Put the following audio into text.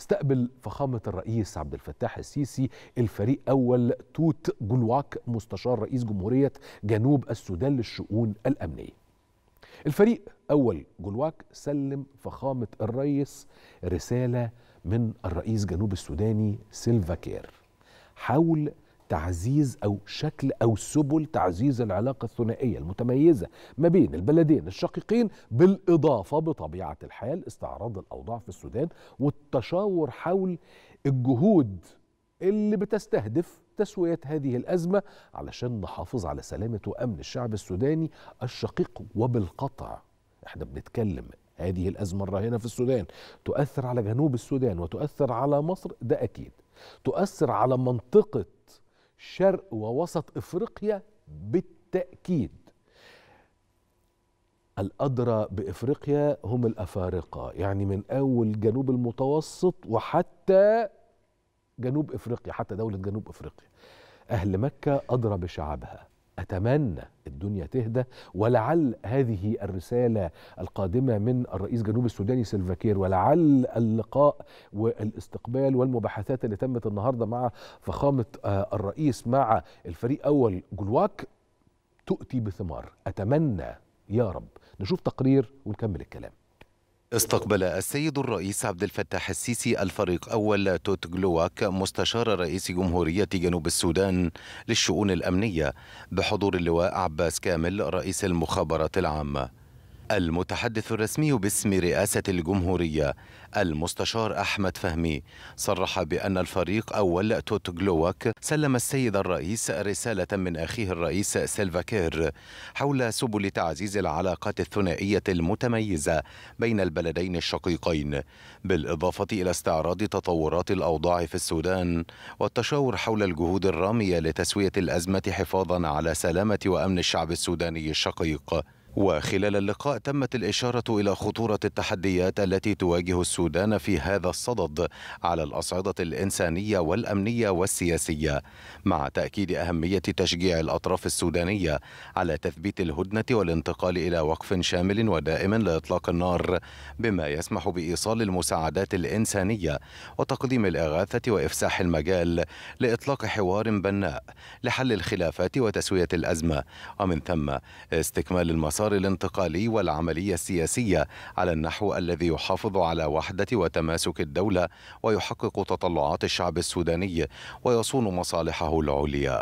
استقبل فخامة الرئيس عبد الفتاح السيسي الفريق أول توت جولواك مستشار رئيس جمهورية جنوب السودان للشؤون الأمنية الفريق أول جولواك سلم فخامة الرئيس رسالة من الرئيس جنوب السوداني سيلفا كير حول تعزيز أو شكل أو سبل تعزيز العلاقة الثنائية المتميزة ما بين البلدين الشقيقين بالإضافة بطبيعة الحال استعراض الأوضاع في السودان والتشاور حول الجهود اللي بتستهدف تسوية هذه الأزمة علشان نحافظ على سلامة وأمن الشعب السوداني الشقيق وبالقطع احنا بنتكلم هذه الأزمة الراهنة في السودان تؤثر على جنوب السودان وتؤثر على مصر ده أكيد تؤثر على منطقة شرق ووسط افريقيا بالتاكيد الادرى بافريقيا هم الافارقه يعني من اول جنوب المتوسط وحتى جنوب افريقيا حتى دوله جنوب افريقيا اهل مكه ادرى بشعبها أتمنى الدنيا تهدى ولعل هذه الرسالة القادمة من الرئيس جنوب السوداني سلفاكير ولعل اللقاء والاستقبال والمباحثات اللي تمت النهاردة مع فخامة آه، الرئيس مع الفريق أول جلواك تؤتي بثمار أتمنى يا رب نشوف تقرير ونكمل الكلام استقبل السيد الرئيس عبد الفتاح السيسي الفريق أول توت جلوك مستشار رئيس جمهورية جنوب السودان للشؤون الأمنية بحضور اللواء عباس كامل رئيس المخابرات العامة المتحدث الرسمي باسم رئاسة الجمهورية المستشار أحمد فهمي صرح بأن الفريق أول توتغلوك سلم السيد الرئيس رسالة من أخيه الرئيس سيلفا كير حول سبل تعزيز العلاقات الثنائية المتميزة بين البلدين الشقيقين بالإضافة إلى استعراض تطورات الأوضاع في السودان والتشاور حول الجهود الرامية لتسوية الأزمة حفاظا على سلامة وأمن الشعب السوداني الشقيق وخلال اللقاء تمت الإشارة إلى خطورة التحديات التي تواجه السودان في هذا الصدد على الأصعدة الإنسانية والأمنية والسياسية مع تأكيد أهمية تشجيع الأطراف السودانية على تثبيت الهدنة والانتقال إلى وقف شامل ودائم لإطلاق النار بما يسمح بإيصال المساعدات الإنسانية وتقديم الإغاثة وإفساح المجال لإطلاق حوار بناء لحل الخلافات وتسوية الأزمة ومن ثم استكمال المسار الإطار الانتقالي والعملية السياسية على النحو الذي يحافظ على وحدة وتماسك الدولة ويحقق تطلعات الشعب السوداني ويصون مصالحه العليا